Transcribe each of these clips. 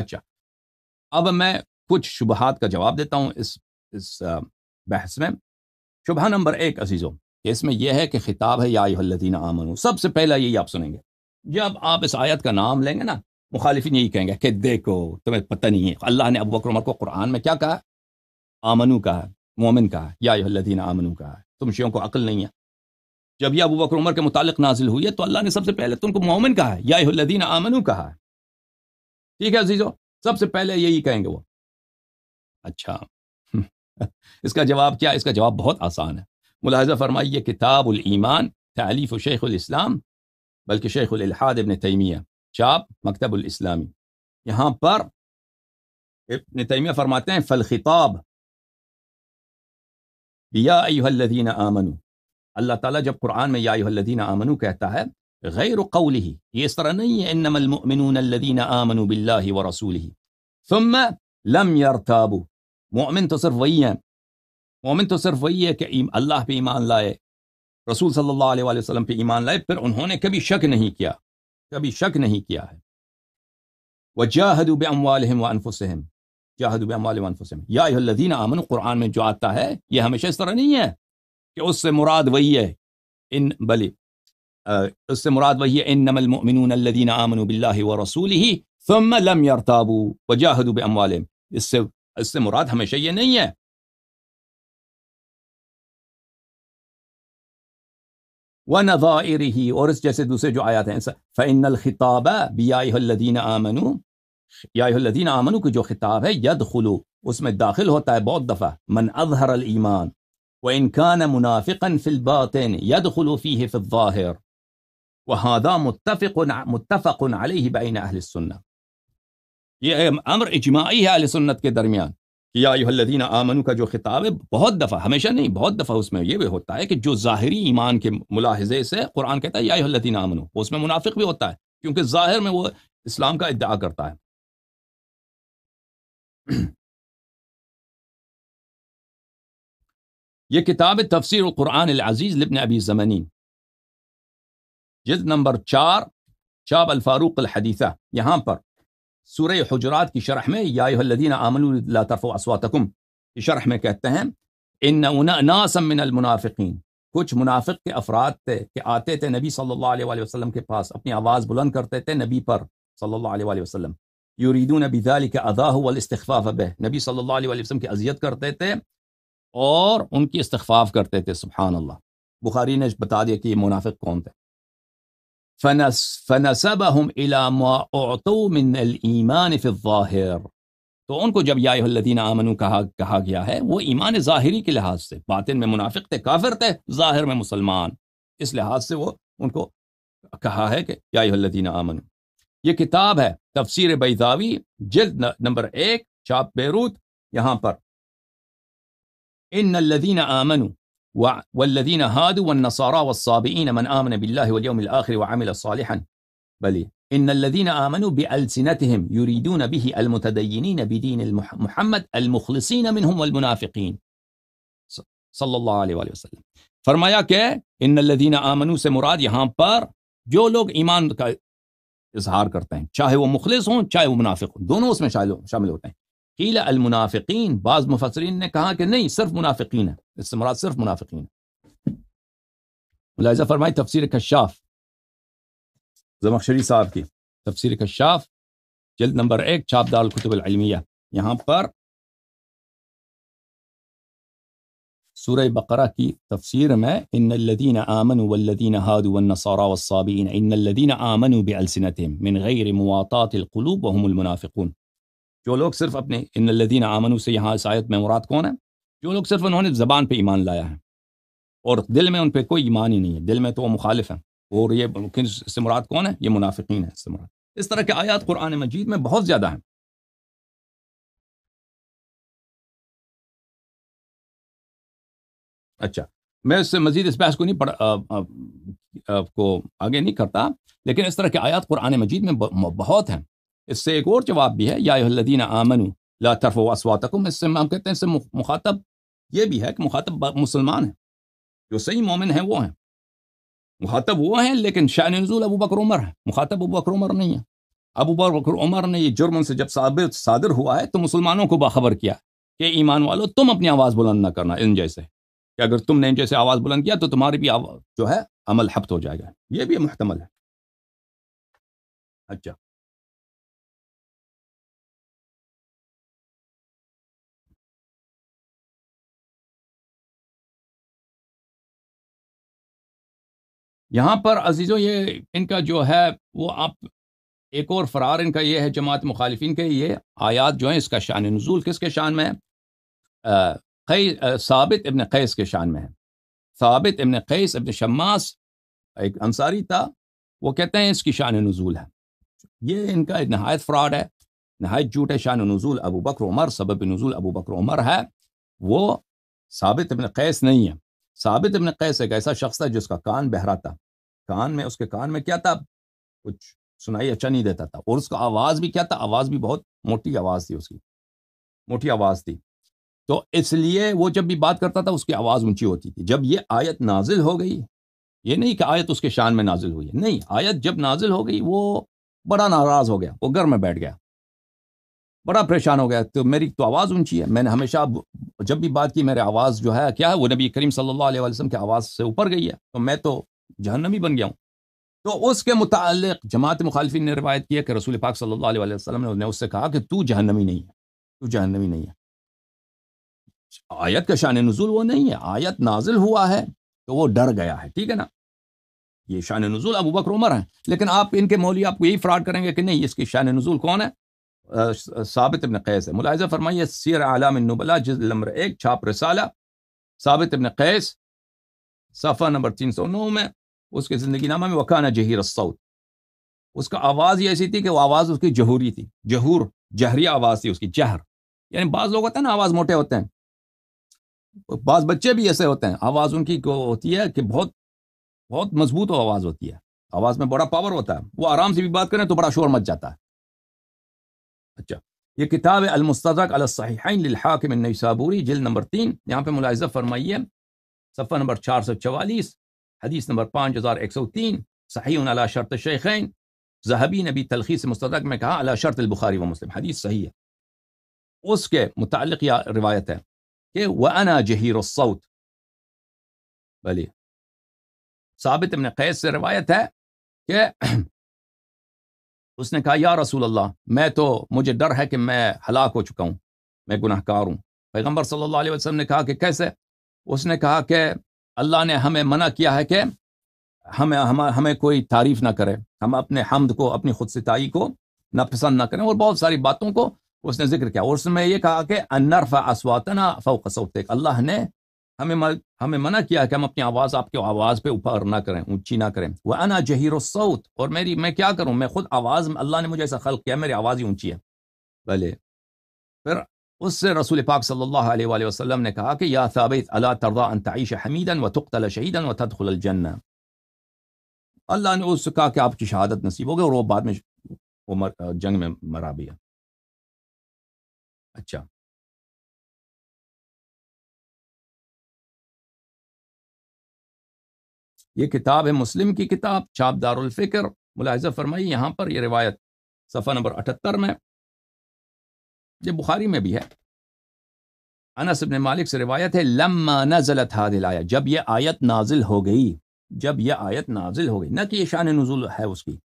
اچھا اب میں کچھ شبہات کا جواب دیتا ہوں اس اس بحث میں شبہ نمبر ایک عزیزوں کہ اس میں یہ ہے کہ خطاب ہے یا الدینہ آمنو سب سے پہلا یہی آپ سنیں گے جب آپ اس آیت کا نام لیں گے نا مخالفین یہی کہیں گے کہ دیکھو تمہیں پتہ نہیں ہے اللہ نے ابو عمر کو قرآن میں کیا کہا آمنو کہا مومن کہا ہے یادین آمنو کہا تم شیوں کو عقل نہیں ہے جب یہ ابو بکر عمر کے متعلق نازل ہوئی ہے تو اللہ نے سب سے پہلے تم کو مومن کہا ہے یادین آمنو کہا ہے ٹھیک ہے عزیزو سب سے پہلے یہی کہیں گے وہ اچھا اس کا جواب کیا اس کا جواب بہت آسان ہے ملاحظہ فرمائیے کتاب الایمان تعلیف شیخ الاسلام بلکہ شیخ الحاد ابن تیمیہ چاپ مکتب الاسلامی یہاں پر ابن تیمیہ فرماتے ہیں فل یا ایوہ الذین آمنو اللہ تعالیٰ جب قرآن میں یا ایوہ الذین آمنو کہتا ہے غیر قوله یہ اس طرح نہیں ہے رسول ہی مومن تو صرف وہی ہیں مومن تو صرف وہی ہے کہ اللہ پہ ایمان لائے رسول صلی اللہ علیہ وسلم پہ ایمان لائے پھر انہوں نے کبھی شک نہیں کیا کبھی شک نہیں کیا ہے جاہدم ونف اسم جاہدم عنفسم یادینہ امن قرآن میں جو آتا ہے یہ ہمیشہ اس طرح نہیں ہے کہ اس سے مراد وہی ہے ان بلی استمراد آه، وهي إنما المؤمنون الذين آمنوا بالله ورسوله ثم لم يرتابوا وجاهدوا بأموالهم استمراد هم شيء نية ونظائره ورس جسد وسج آيات فإن الخطاب بيا أيها الذين آمنوا يا أيها الذين آمنوا جو خطاب يدخلوا اسم الداخل هو تاي طيب، دفع من أظهر الإيمان وإن كان منافقا في الباطن يدخل فيه في الظاهر وهذا متفق متفق یہ امر اجماعی ہے اہل سنت کے درمیان کہ یا الذین آمنو کا جو خطاب ہے بہت دفعہ ہمیشہ نہیں بہت دفعہ اس میں یہ بھی ہوتا ہے کہ جو ظاہری ایمان کے ملاحظے سے قرآن کہتا ہے یا یادین امن اس میں منافق بھی ہوتا ہے کیونکہ ظاہر میں وہ اسلام کا ادعا کرتا ہے یہ کتاب تفسیر القرآن العزیز لبن ابی زمنین جلد نمبر چار شاب الفاروق الحدیثہ یہاں پر سورہ حجرات کی شرح میں یادین لا اللہ اسواتکم کی شرح میں کہتے ہیں من المنافقین کچھ منافق کے افراد تھے کہ آتے تھے نبی صلی اللہ علیہ وآلہ وسلم کے پاس اپنی آواز بلند کرتے تھے نبی پر صلی اللہ علیہ وآلہ وسلم یوریدونبی بذالک کے والاستخفاف بہ نبی صلی اللہ علیہ وآلہ وسلم کی اذیت کرتے تھے اور ان کی استخفاف کرتے تھے سبحان اللہ بخاری نے بتا دیا کہ یہ منافق کون تھے فنس فنسبهم الى ما اعطوا من تو ان کو جب یاہ الذین آمن کہا کہا گیا ہے وہ ایمان ظاہری کے لحاظ سے باطن میں منافق تھے کافر تھے ظاہر میں مسلمان اس لحاظ سے وہ ان کو کہا ہے کہ یاہی الذین امن یہ کتاب ہے تفسیر بیضاوی جلد نمبر ایک چاپ بیروت یہاں پر ان الذین آمن هادوا والنصارى من آمن بالله واليوم الآخر وعمل صالحا الذين آمنوا بألسنتهم يريدون به المتدينين بدين محمد المخلصين منهم والمنافقين صلی اللہ علیہ وسلم فرمایا کہ ان الذین آمنوا سے مراد یہاں پر جو لوگ ایمان کا اظہار کرتے ہیں چاہے وہ مخلص ہوں چاہے وہ منافق ہوں دونوں اس میں شامل ہوتے ہیں قيل المنافقين بعض مفسرين نے کہا کہ نہیں صرف منافقین ہے اس سے مراد صرف منافقین ملاحظہ فرمائیں تفسیر کشاف زمخشری صاحب کی تفسیر کشاف جلد نمبر ایک چاپ دار الكتب العلمية یہاں پر سورة بقرة کی تفسیر میں ان الذين امنوا والذين هادوا والنصارى والصابئين ان الذين امنوا بالسنتهم من غير مواطاه القلوب وهم المنافقون جو لوگ صرف اپنے ان الدین آمنو سے یہاں عیسائیت میں مراد کون ہے جو لوگ صرف انہوں نے زبان پہ ایمان لایا ہے اور دل میں ان پہ کوئی ایمان ہی نہیں ہے دل میں تو وہ مخالف ہیں اور یہ سے مراد کون ہے یہ منافقین ہے اس طرح کے آیات قرآن مجید میں بہت زیادہ ہیں اچھا میں اس سے مزید اس بحث کو نہیں پڑھ کو آگے نہیں کرتا لیکن اس طرح کے آیات قرآن مجید میں بہت ہیں اس سے ایک اور جواب بھی ہے یا الدین آمن و اسواتکم اس سے ہم کہتے ہیں اس سے مخاطب یہ بھی ہے کہ مخاطب مسلمان ہیں جو صحیح مومن ہیں وہ ہیں مخاطب وہ ہیں لیکن شاہ نزول ابو بکر عمر ہے مخاطب ابو بکر عمر نہیں ہے ابو بکر عمر نے یہ جرمن سے جب ثابت صادر ہوا ہے تو مسلمانوں کو باخبر کیا کہ ایمان والو تم اپنی آواز بلند نہ کرنا ان جیسے کہ اگر تم نے ان جیسے آواز بلند کیا تو تمہاری بھی جو ہے عمل حبت ہو جائے گا یہ بھی محتمل ہے اچھا یہاں پر عزیزوں یہ ان کا جو ہے وہ آپ ایک اور فرار ان کا یہ ہے جماعت مخالفین کے یہ آیات جو ہیں اس کا شان نزول کس کے شان میں ہے ثابت ابن قیس کے شان میں ہے ثابت ابن قیس ابن شماس ایک انصاری تھا وہ کہتے ہیں اس کی شان نزول ہے یہ ان کا نہایت فراڈ ہے نہایت جھوٹ ہے شان نزول ابو بکر عمر سبب نزول ابو بکر عمر ہے وہ ثابت ابن قیس نہیں ہے ثابت ابن قیس ایک ایسا شخص تھا جس کا کان بہرا تھا کان میں اس کے کان میں کیا تھا کچھ سنائی اچھا نہیں دیتا تھا اور اس کا آواز بھی کیا تھا آواز بھی بہت موٹی آواز تھی اس کی موٹی آواز تھی تو اس لیے وہ جب بھی بات کرتا تھا اس کی آواز اونچی ہوتی تھی جب یہ آیت نازل ہو گئی یہ نہیں کہ آیت اس کے شان میں نازل ہوئی ہے نہیں آیت جب نازل ہو گئی وہ بڑا ناراض ہو گیا وہ گھر میں بیٹھ گیا بڑا پریشان ہو گیا تو میری تو آواز اونچی ہے میں نے ہمیشہ جب بھی بات کی میرے آواز جو ہے کیا ہے وہ نبی کریم صلی اللہ علیہ وسلم کی آواز سے اوپر گئی ہے تو میں تو جہنمی بن گیا ہوں تو اس کے متعلق جماعت مخالفین نے روایت کیا کہ رسول پاک صلی اللہ علیہ وسلم نے اس سے کہا کہ تو جہنمی نہیں ہے تو جہنمی نہیں ہے آیت کا شان نزول وہ نہیں ہے آیت نازل ہوا ہے تو وہ ڈر گیا ہے ٹھیک ہے نا یہ شان نزول ابو بکر عمر ہیں لیکن آپ ان کے مولی آپ کو یہی فراڈ کریں گے کہ نہیں اس کی شان نزول کون ہے ثابت ابن قیس ہے ملاحظہ فرمائیے سیر عالم النبلا جز نمبر ایک چھاپ رسالہ ثابت ابن قیس صفحہ نمبر تین سو نو میں اس کے زندگی نامہ میں وقان جہیر الصوت اس کا آواز یہ ایسی تھی کہ وہ آواز اس کی جہوری تھی جہور جہری آواز تھی اس کی جہر یعنی بعض لوگ ہوتے ہیں نا آواز موٹے ہوتے ہیں بعض بچے بھی ایسے ہوتے ہیں آواز ان کی ہوتی ہے کہ بہت بہت مضبوط آواز ہوتی ہے آواز میں بڑا پاور ہوتا ہے وہ آرام سے بھی بات کریں تو بڑا شور مچ جاتا ہے اچھا یہ کتاب ہے المصدق الصحیحین للحاکم النیسابوری جلد نمبر تین یہاں پہ ملاحظہ فرمائیے صفحہ نمبر چار سو چوالیس حدیث نمبر پانچ ہزار ایک سو تین صحیح علی شرط شیخین صحبی نبی تلخیص تلخی مستدق میں کہا علی شرط البخاری و مسلم حدیث صحیح ہے اس کے متعلق یہ روایت ہے کہ وہ انجہیر بلی ثابت ابن قیس سے روایت ہے کہ اس نے کہا یا رسول اللہ میں تو مجھے ڈر ہے کہ میں ہلاک ہو چکا ہوں میں گناہ کار ہوں پیغمبر صلی اللہ علیہ وسلم نے کہا کہ کیسے اس نے کہا کہ اللہ نے ہمیں منع کیا ہے کہ ہمیں ہمیں کوئی تعریف نہ کرے ہم اپنے حمد کو اپنی خود ستائی کو نہ پسند نہ کریں اور بہت ساری باتوں کو اس نے ذکر کیا اور اس میں یہ کہا کہ انرف اسواتنا فوق اللہ نے ہمیں ہمیں منع کیا کہ ہم اپنی آواز آپ کے آواز پہ اوپر نہ کریں اونچی نہ کریں وہ انا جہیر و سعود اور میری میں کیا کروں میں خود آواز اللہ نے مجھے ایسا خلق کیا میری آواز ہی اونچی ہے بھلے پھر اس سے رسول پاک صلی اللہ علیہ وآلہ وسلم نے کہا کہ یا ثابت اللہ ان تعیش حمیدن و تقتل شہیدا و تدخل الجنہ اللہ نے اس سے کہا کہ آپ کی شہادت نصیب ہو گئی اور وہ بعد میں وہ جنگ میں مرا بھی ہے اچھا یہ کتاب ہے مسلم کی کتاب چاپ دار الفکر ملاحظہ فرمائی یہاں پر یہ روایت صفحہ نمبر اٹھتر میں یہ بخاری میں بھی ہے انس ابن مالک سے روایت ہے لما نزلت حادل آیا جب یہ آیت نازل ہو گئی جب یہ آیت نازل ہو گئی نہ کہ یہ شان نزول ہے اس کی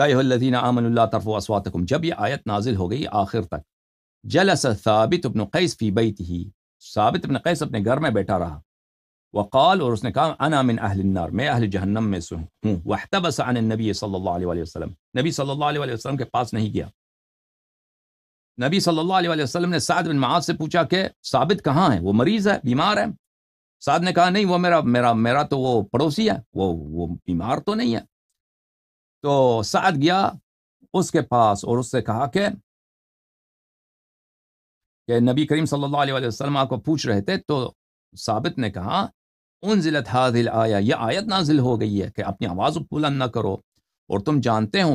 جائے امن اللہ اسواتکم جب یہ آیت نازل ہو گئی آخر تک جلس ثابت ابن قیس فی بیت ہی ثابت اپنے گھر میں بیٹھا رہا وقال اور اس نے کہا انا من اہل النار میں اہل جہنم میں ہوں واحتبس عن النبی صلی اللہ علیہ وسلم نبی صلی اللہ علیہ وسلم کے پاس نہیں گیا نبی صلی اللہ علیہ وسلم نے سعد بن معاذ سے پوچھا کہ ثابت کہاں ہے وہ مریض ہے بیمار ہے سعد نے کہا نہیں وہ میرا میرا میرا تو وہ پڑوسی ہے وہ وہ بیمار تو نہیں ہے تو سعد گیا اس کے پاس اور اس سے کہا کہ کہ نبی کریم صلی اللہ علیہ وسلم آپ کو پوچھ رہے تھے تو ثابت نے کہا ان ضلع حاضل آیا یہ آیت نازل ہو گئی ہے کہ اپنی آواز بلند نہ کرو اور تم جانتے ہو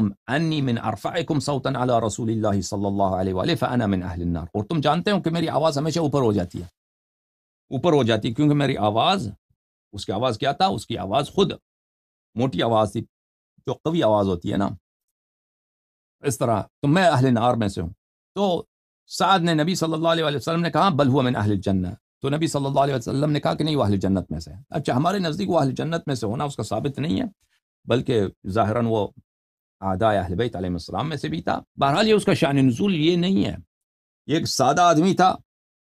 اور تم جانتے ہو کہ میری آواز ہمیشہ اوپر ہو جاتی ہے اوپر ہو جاتی ہے کیونکہ میری آواز اس کی آواز کیا تھا اس کی آواز خود موٹی آواز تھی جو قوی آواز ہوتی ہے نا اس طرح تو میں اہل نار میں سے ہوں تو سعد نے نبی صلی اللہ علیہ وآلہ وسلم نے کہا بل ہوا من اہل الجنہ تو نبی صلی اللہ علیہ وسلم نے کہا کہ نہیں وہ اہل جنت میں سے اچھا ہمارے نزدیک وہ اہل جنت میں سے ہونا اس کا ثابت نہیں ہے بلکہ ظاہراً وہ آدھا اہل بیت علیہ السلام میں سے بھی تھا بہرحال یہ اس کا شان نزول یہ نہیں ہے یہ ایک سادہ آدمی تھا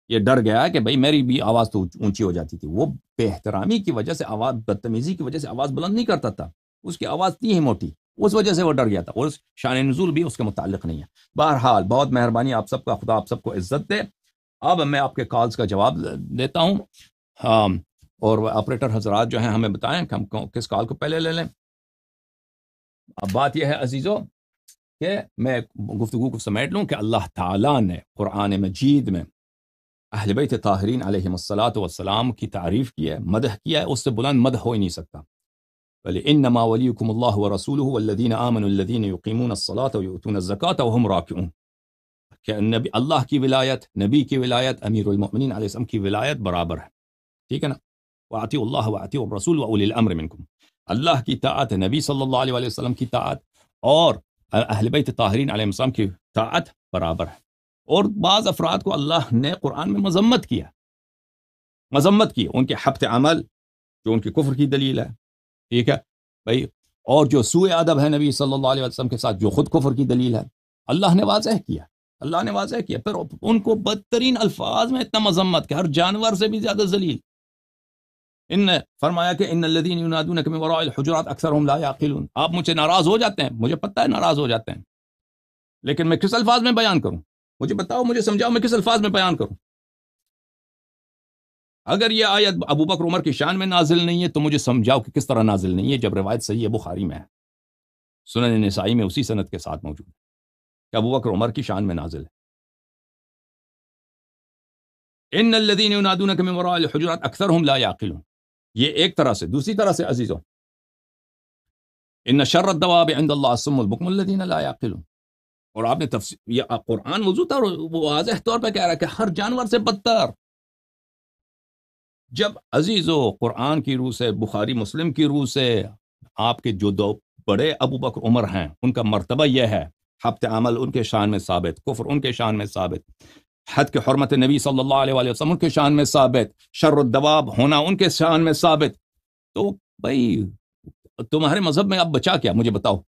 یہ ڈر گیا کہ بھائی میری بھی آواز تو اونچی ہو جاتی تھی وہ بہترامی کی وجہ سے آواز بدتمیزی کی وجہ سے آواز بلند نہیں کرتا تھا اس کی آواز تھی ہی موٹی اس وجہ سے وہ ڈر گیا تھا اور شان نزول بھی اس کے متعلق نہیں ہے بہرحال بہت مہربانی آپ سب کا خدا آپ سب کو عزت دے اب میں آپ کے کالز کا جواب دیتا ہوں اور آپریٹر حضرات جو ہیں ہمیں بتائیں کہ ہم کس کال کو پہلے لے لیں اب بات یہ ہے عزیزو کہ میں گفتگو کو سمیٹ لوں کہ اللہ تعالیٰ نے قرآن مجید میں اہل بیت طاہرین علیہ السلاۃ والسلام کی تعریف کی ہے مدح کیا ہے اس سے بلند مدح ہو ہی نہیں سکتا بلے ان ولیکم اللہ و رسول الدین امن الدین یقین الصلاۃ و زکات و کہ نبی اللہ کی ولایت نبی کی ولایت امیر المؤمنین علیہ السلام کی ولایت برابر ہے ٹھیک ہے نا وعطی اللہ و رسول الامر منکم اللہ کی طاعت نبی صلی اللہ علیہ وسلم کی طاعت اور اہل بیت طاہرین علیہ السلام کی طاعت برابر ہے اور بعض افراد کو اللہ نے قرآن میں مذمت کیا مذمت کی ان کے حبت عمل جو ان کی کفر کی دلیل ہے ٹھیک ہے بھائی اور جو سوئے ادب ہے نبی صلی اللہ علیہ وسلم کے ساتھ جو خود کفر کی دلیل ہے اللہ نے واضح کیا اللہ نے واضح کیا پھر ان کو بدترین الفاظ میں اتنا مذمت کیا ہر جانور سے بھی زیادہ ذلیل ان نے فرمایا ناراض ہو جاتے ہیں مجھے پتہ ہے ناراض ہو جاتے ہیں لیکن میں کس الفاظ میں بیان کروں مجھے بتاؤ مجھے سمجھاؤ میں کس الفاظ میں بیان کروں اگر یہ آیت ابوبکر عمر کی شان میں نازل نہیں ہے تو مجھے سمجھاؤ کہ کس طرح نازل نہیں ہے جب روایت صحیح ہے بخاری میں ہے سنن نسائی میں اسی صنعت کے ساتھ موجود ہے کہ ابو بکر عمر کی شان میں نازل ہے ان لا یہ ایک طرح سے دوسری طرح سے عزیز ہو لا شرتم اور آپ نے یہ قرآن موضوع اور وہ واضح طور پہ کہہ رہا ہے کہ ہر جانور سے بدتر جب عزیز و قرآن کی روح سے بخاری مسلم کی روح سے آپ کے جو دو بڑے ابو بکر عمر ہیں ان کا مرتبہ یہ ہے حبت عمل ان کے شان میں ثابت کفر ان کے شان میں ثابت حد کے حرمت نبی صلی اللہ علیہ وسلم ان کے شان میں ثابت شر الدواب ہونا ان کے شان میں ثابت تو بھائی تمہارے مذہب میں اب بچا کیا مجھے بتاؤ